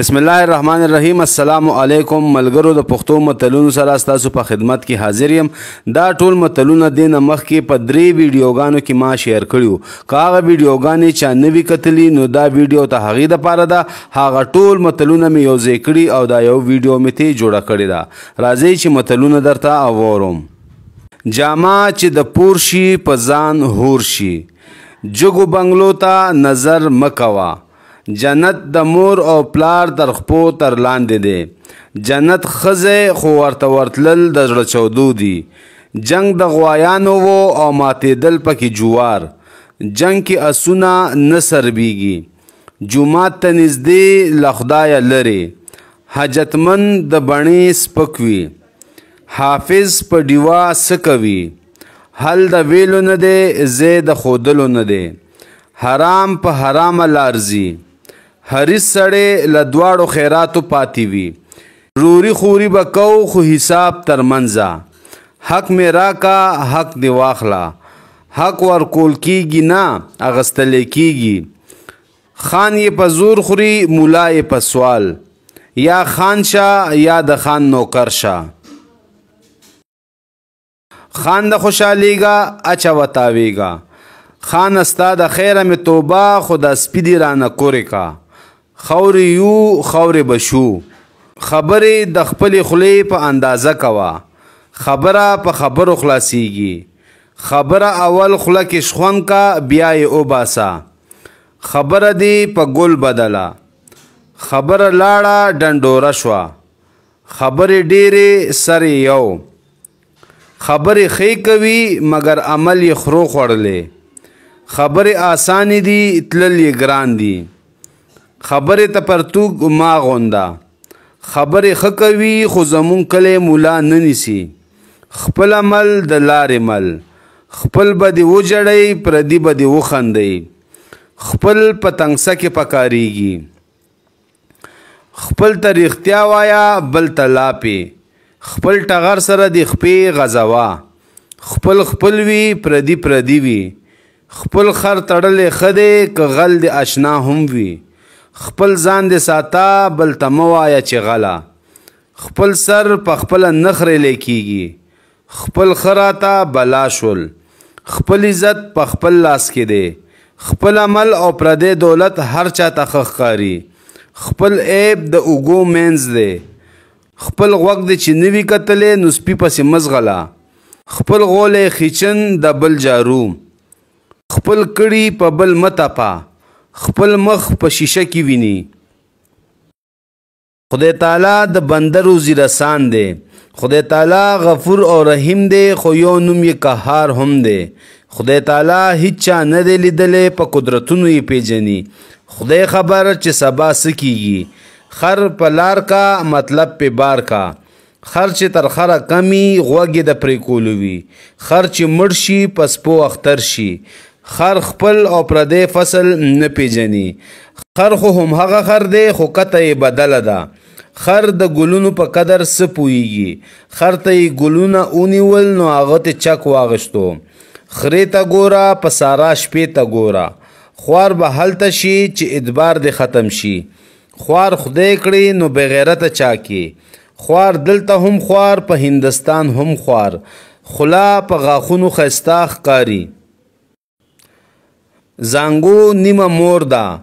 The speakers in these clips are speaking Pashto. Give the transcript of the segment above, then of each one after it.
بسم الله الرحمن الرحیم السلام علیکم ملګرو د پښتو متلونو سره تاسو په خدمت کې حاضر یم دا ټول متلونه د مخ کې په درې ویډیوګانو کې ما شیر کړیو کاغه ویډیوګانې چا نوي کتلې نو دا ویډیو ته هغه د پاره دا هغه ټول متلونه مې یو ځای کړی او دا یو ویډیو مې ته جوړه کړی دا راځي چې متلونه درته اورم جاما چې د پورشي په ځان هورشي جګو بنگلو ته نظر مکوا جنت د مور او پلار تر خپو تر لاندې دی جنت خزه خو ورته ورتلل د زړه چودو دی جنگ د غوایانو وو او ماتېدل پکې جوار جنگ کې اسونه نه سربیږي جومات ته نږدې له خدایه لرې حاجتمن د بڼې سپک وي حافظ په ډیوه څه کوي حل د ویلو نه دی زی د ښودلو نه دی حرام په حرامه لارځي هریس سړی له دواړو خیراتو پاتې وي روري خوري به کو خو حساب تر منځه حق مې راکا حق دی واخله حق ورکول کیږي نه اغستلی کیږي خان یې په زور خوري مولا یې په سوال یا خان شاه یا د خان نوکر شاه خان د خوشحالیږه اچه وتاویږه خان ستا د خیره مې توبه خو د سپیدی رانه کورې کا خور یو خور بشو خبرې د خپل خلی په اندازه کوه خبره په خبرو خلاصیږي خبره اول خوله کې شخون کا بیا یې وباسه خبره دی په ګل بدله خبره لاړه ډنډوره شوه خبرې ډېرې سر یو خبرې خې کوي مګر عمل یې خرو خوړلې خبرې آسانې دي تلل یې ګران دي خبره ته پرتوګ ما غوندا خبره خکوي خو زمون کله مولا نه نسی خپل عمل د لار عمل خپل به دی وجړی پردی به دی وخندی خپل پتنګسه کې پکاريږي خپل تاریختیا وایا بل تلاپی خپل ټغر سره دی خپې غزوا خپل خپل وی پردی پردی وی خپل خر تړلې خده ک غل دی آشنا هم وی خپل ځان دې ساته بل ته موایا چې غلا خپل سر په خپل نخره لیکيږي خپل خراتا بلا شول خپل عزت په خپل لاس کې دی خپل عمل او پردې دولت هر چا ته خخکاری خپل عیب د اوګو مینز دی خپل غوږ د چې نوي کتلې نو سپي پسې مزغلا خپل غولې خیچن د بل جارو خپل کړي په بل متپا خپل مخ په شیشه کې ویني خدای تعالی د بنده روزي رسان دی خدای تعالی غفور او رحیم دی خو یو نوم یې قهار هم دی خدای تعالی هیڅ چا نه دی لیدلې په قدرتونو یې پیژني خدای خبر چې سبا سکیږي خر په لار کا مطلب په بار کا خرچ تر خره کمی غوږې د پریکولو وي خرچ مړ شي پسپو اختر شي خر خپل او پردې فصل نه پیژني خر خو هم هغه خر دی خو کته یې بدله ده خر د ګلونو په قدر څه پوهیږي خر ته یې ګلونه ونیول نو هغه ته چک واغشتو خرې ته ګوره په سارا شپې ته ګوره خوار به هلته شي چې ادبار دې ختم شي خوار خدای کړي نو بغیرته چا کې خوار دلته هم خوار په هندستان هم خوار خلا په غاخونو خستا ښکاری زانګو نیمه مور ده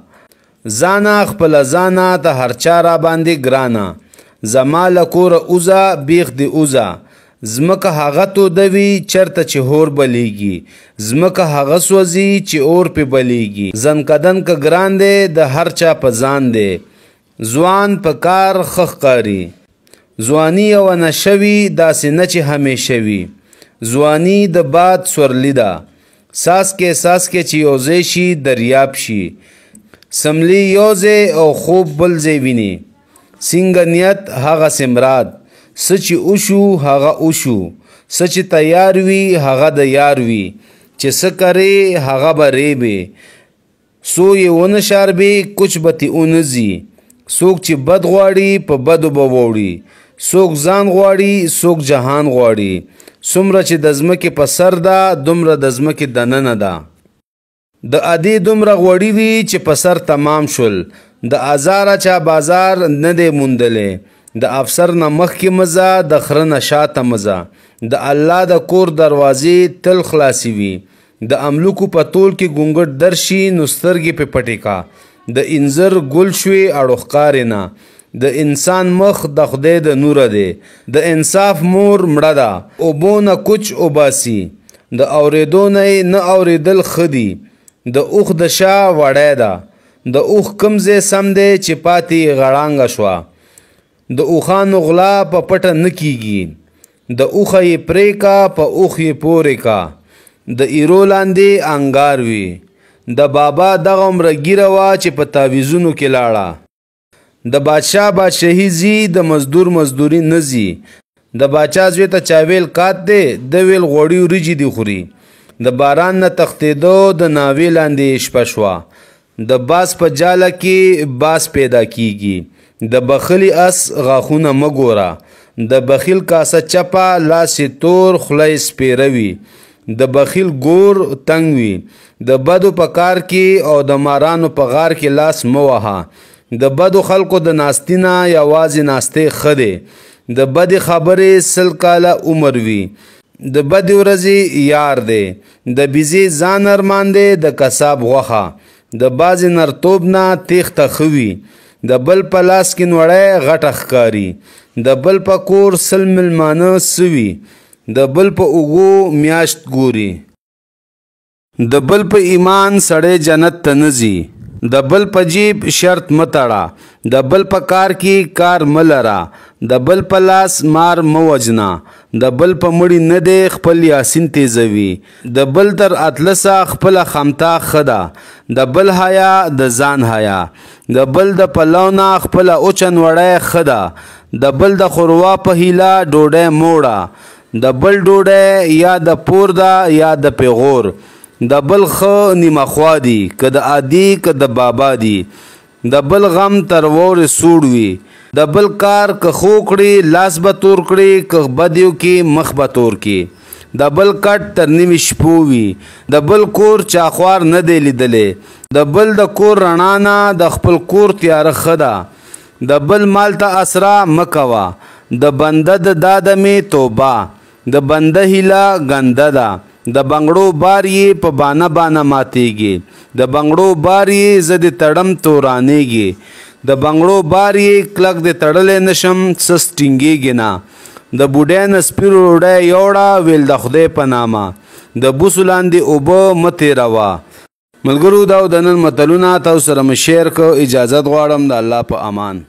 زانا خپل زانا ته هر چا را باندې ګرانه زما له کوره اوزه بیخ دی اوزه ځمکه هغه تودوي چرته چې هور بلیږي ځمکه هغه سوځي چې اور پې بلیږي زنکدن که ګران دی د هر چا په ځان دی ځوان په کار ښه ښکاري ځواني یوه نشوي داسې نه چې همیشه وي ځواني د باد سورلی ده ساس کې ساس کې چې یوځې شي دریاب شي سملی یوځې او خوب بلځې ویني څنګه نیت هغه سمراد سچ اوشو هغه اوشو سچ تیار وی هغه د یار وی چې څه کرے هغه به ریبه سو یې ون شاربې کچھ بتی اونزي څوک چې بد غواړي په بدو به وړي څوک ځان غواړي څوک جهان غواړي سمره چې د ځمکې په سر ده دومره د ځمکې دننه ده د ادې دومره غوړي دي چې په سر تمام شول د ازاره چا بازار نه دی موندلې د افسر نه مخکې مزه د خره نه شاته مزه د الله د کور دروازې تل خلاصې وي د املوکو په تول کې ګونګټ درشي نو سترګې په پټې کا د انځر ګل شوې اړوخکارې نه د انسان مخ د خدای د نوره دی د انصاف مور مړه ده اوبونه کوچ اوباسي د اورېدو نه نه اورېدل ښه دي د اوښ د شا وړی ده د اوښ کوم ځای سم دی چې پاتې غړانګه شوه د اوښانو غلا په پټه نه کیږي د اوښه یې پرې کا په اوښ یې پورې کا د ایرو لاندې انګار وي د بابا دغه عمره ګیره وه چې په تعویزونو کې لاړه د بادشاه بادشاهي زی د مزدور مزدوری نه زی د بادشاه زوی ته چا ویل کات دی د ویل غوړی ورجی دی خوري د باران نه تختیدو د ناوی لاندې شپه شوه د باس په جاله کې باس پیدا کیږي د بخلی اس غاخونه مګوره د بخیل کاسه چپه لاسې تور خلی سپیروي د بخیل ګور تنگ وي د بدو په کار کې او د مارانو په غار کې لاس موها د بدو خلکو د ناستینا یوازې ناستې خده د بدې خبرې سل کاله عمر وي د بدې ورځې یار دی د بیزی ځان ارمان دی د کساب غوښه د بازې نرتوب نه تیښته خوي د بل په لاس کې نوړی غټه ښکاري د بل په کور سل ملمانه سوي د بل په اوګو میاشت ګوري د بل په ایمان سړی جنت ته نه ځي د بل په جیب شرط متړه د بل په کار کې کار ملره د بل په لاس مار موجنا د بل په مړی نه دی خپل یاسین تیزوي د بل تر اطلسه خپل خامتا خدا د بل حیا د ځان حیا د بل د پلونا خپل اوچن وړی خدا د بل د خوروا په هیلا ډوډۍ موړه د بل ډوډۍ یا د پور دا یا د پیغور د بل خ نیمه خوا دی که د عادي که د بابا دی د بل غم تر وور سوړ وي د بل کار که خو کړي لاس به تور کړي که بدیو کې مخ به تور کې د بل کټ تر نیمې شپو وي د بل کور چاخوار نه دی لیدلې د بل د کور رڼا نه د خپل کور تیاره ښه ده د بل مال ته اسرا مه کوه د بنده د داده مې توبه د بنده هیله ګنده ده د بنگړو بار یې په بانه بانه ماتیږي د بنگړو بار یې زه د تړم تورانیږي د بنگړو بار یې کلک د تړلې نشم سس ټینګیږي نه د بوډۍ نه سپي روډۍ یوړه ویل د خدای په نامه د بوسو لاندې اوبه مه تېروه ملګرو دا د نن متلونه تاسو سره مشیر کو اجازت غواړم د الله په امان